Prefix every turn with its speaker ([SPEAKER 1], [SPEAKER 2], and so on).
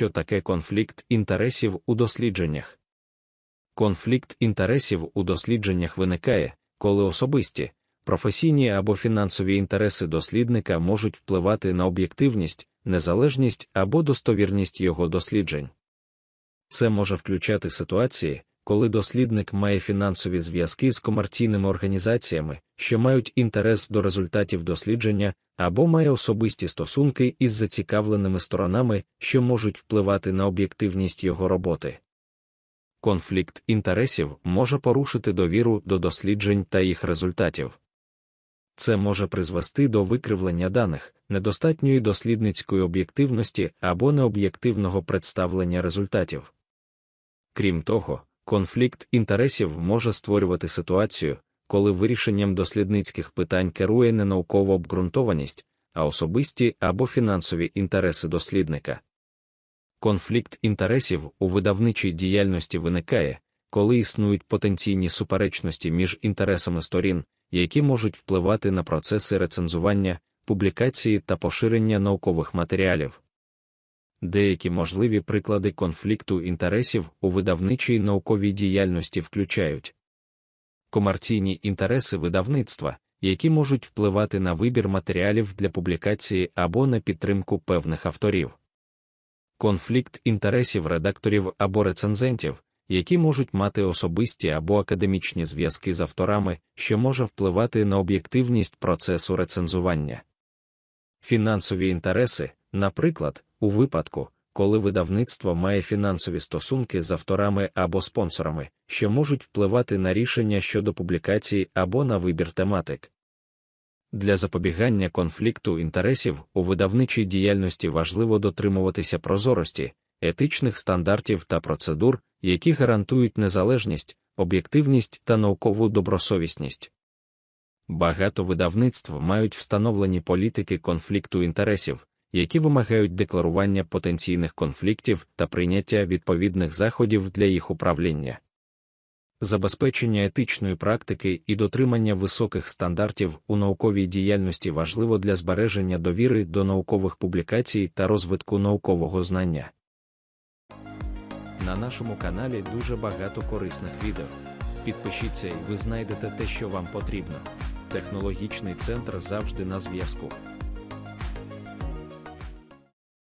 [SPEAKER 1] що таке конфлікт інтересів у дослідженнях. Конфлікт інтересів у дослідженнях виникає, коли особисті, професійні або фінансові інтереси дослідника можуть впливати на об'єктивність, незалежність або достовірність його досліджень. Це може включати ситуації, коли дослідник має фінансові зв'язки з комерційними організаціями, що мають інтерес до результатів дослідження, або має особисті стосунки із зацікавленими сторонами, що можуть впливати на об'єктивність його роботи. Конфлікт інтересів може порушити довіру до досліджень та їх результатів. Це може призвести до викривлення даних, недостатньої дослідницької об'єктивності або необ'єктивного представлення результатів. Крім того, конфлікт інтересів може створювати ситуацію, коли вирішенням дослідницьких питань керує не наукова обґрунтованість, а особисті або фінансові інтереси дослідника. Конфлікт інтересів у видавничій діяльності виникає, коли існують потенційні суперечності між інтересами сторін, які можуть впливати на процеси рецензування, публікації та поширення наукових матеріалів. Деякі можливі приклади конфлікту інтересів у видавничій науковій діяльності включають комерційні інтереси видавництва, які можуть впливати на вибір матеріалів для публікації або на підтримку певних авторів. Конфлікт інтересів редакторів або рецензентів, які можуть мати особисті або академічні зв'язки з авторами, що може впливати на об'єктивність процесу рецензування. Фінансові інтереси, наприклад, у випадку, коли видавництво має фінансові стосунки з авторами або спонсорами, що можуть впливати на рішення щодо публікації або на вибір тематик. Для запобігання конфлікту інтересів у видавничій діяльності важливо дотримуватися прозорості, етичних стандартів та процедур, які гарантують незалежність, об'єктивність та наукову добросовісність. Багато видавництв мають встановлені політики конфлікту інтересів, які вимагають декларування потенційних конфліктів та прийняття відповідних заходів для їх управління. Забезпечення етичної практики і дотримання високих стандартів у науковій діяльності важливо для збереження довіри до наукових публікацій та розвитку наукового знання. На нашому каналі дуже багато корисних відео. Підпишіться і ви знайдете те, що вам потрібно. Технологічний центр завжди на зв'язку.